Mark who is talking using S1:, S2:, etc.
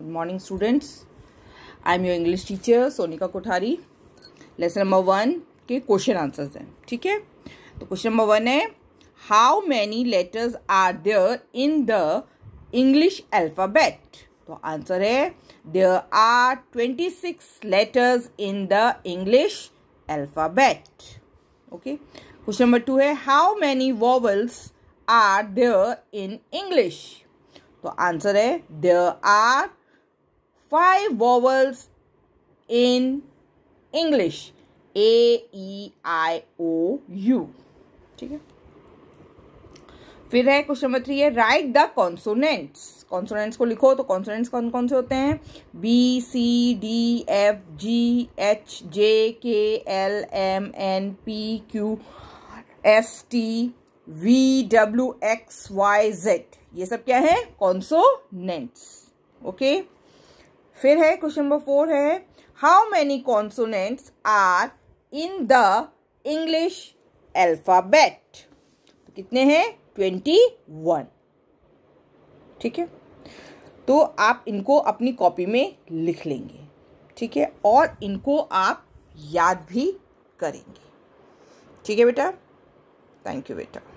S1: Good morning students I am your English teacher Sonika Kothari lesson number one के question answers हैं ठीक है तो क्वेश्चन नंबर वन है how many letters are there in the English alphabet तो answer है there are twenty six letters in the English alphabet okay question number two है how many vowels are there in English तो answer है there are five vowels in English. A E I O U ठीक है फिर है question number three है right the consonants consonants को लिखो तो कॉन्सोनेंट्स कौन कौन से होते हैं B C D F G H J K L M N P Q S T V W X Y Z ये सब क्या है कॉन्सोनेंट्स ओके okay? फिर है क्वेश्चन नंबर फोर है how many consonants are in the English alphabet कितने हैं twenty one ठीक है तो आप इनको अपनी कॉपी में लिख लेंगे ठीक है और इनको आप याद भी करेंगे ठीक है बेटा थैंक यू बेटा